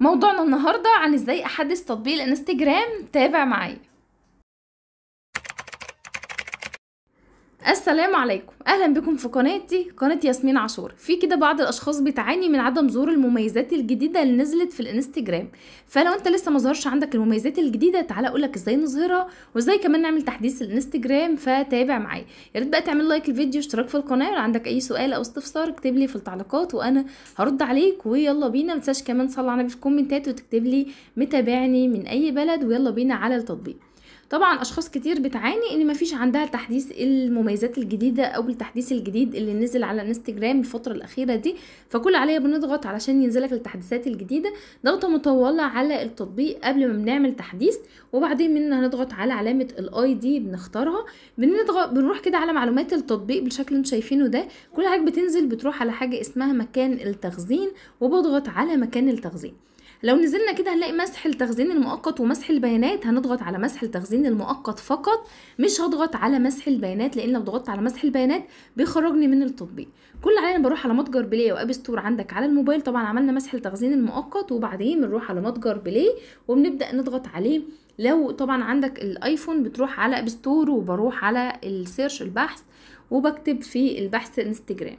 موضوعنا النهارده عن ازاي احدث تطبيق الانستجرام تابع معايا السلام عليكم اهلا بكم في قناتي قناه ياسمين عاشور في كده بعض الاشخاص بتعاني من عدم ظهور المميزات الجديده اللي نزلت في الانستجرام فلو انت لسه ما ظهرش عندك المميزات الجديده تعالى اقول لك ازاي نظهرها وازاي كمان نعمل تحديث الانستجرام فتابع معايا يا ريت بقى تعمل لايك للفيديو اشتراك في القناه لو عندك اي سؤال او استفسار اكتب لي في التعليقات وانا هرد عليك ويلا بينا ما كمان تصلي على النبي في الكومنتات وتكتب لي متابعني من اي بلد ويلا بينا على التطبيق طبعا اشخاص كتير بتعاني ان مفيش عندها تحديث المميزات الجديده او التحديث الجديد اللي نزل على انستجرام الفتره الاخيره دي فكل عليا بنضغط علشان ينزلك التحديثات الجديده ضغطه مطوله على التطبيق قبل ما بنعمل تحديث وبعدين منها هنضغط على علامه الاي دي بنختارها بنضغط بنروح كده على معلومات التطبيق بالشكل اللي انتم شايفينه ده كل حاجه بتنزل بتروح على حاجه اسمها مكان التخزين وبضغط على مكان التخزين لو نزلنا كده هنلاقي مسح التخزين المؤقت ومسح البيانات هنضغط على مسح التخزين المؤقت فقط مش هضغط على مسح البيانات لان لو ضغطت على مسح البيانات بيخرجني من التطبيق كل علينا بروح على متجر بلاي واب ستور عندك على الموبايل طبعا عملنا مسح التخزين المؤقت وبعدين بنروح على متجر بلاي وبنبدا نضغط عليه لو طبعا عندك الايفون بتروح على اب ستور وبروح على السيرش البحث وبكتب في البحث انستجرام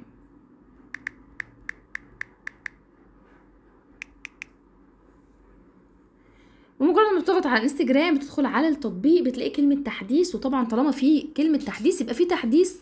بتضغط على انستجرام بتدخل على التطبيق بتلاقي كلمه تحديث وطبعا طالما في كلمه تحديث يبقى في تحديث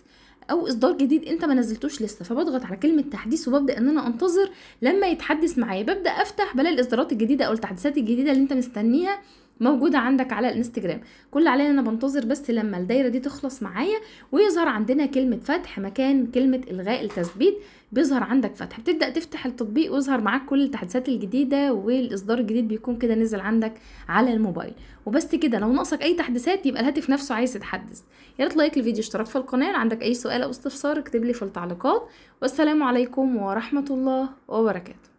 او اصدار جديد انت ما نزلتوش لسه فبضغط على كلمه تحديث وببدا ان انا انتظر لما يتحدث معايا ببدا افتح بلاقي الاصدارات الجديده او التحديثات الجديده اللي انت مستنيها موجوده عندك على الانستجرام كل علينا عليا انا بنتظر بس لما الدايره دي تخلص معايا ويظهر عندنا كلمه فتح مكان كلمه الغاء التثبيت بيظهر عندك فتح بتبدا تفتح التطبيق ويظهر معاك كل التحديثات الجديده والاصدار الجديد بيكون كده نزل عندك على الموبايل وبس كده لو ناقصك اي تحديثات يبقى الهاتف نفسه عايز يتحدث يا ريت لايك للفيديو اشتراك في القناه عندك اي سؤال او استفسار اكتب لي في التعليقات والسلام عليكم ورحمه الله وبركاته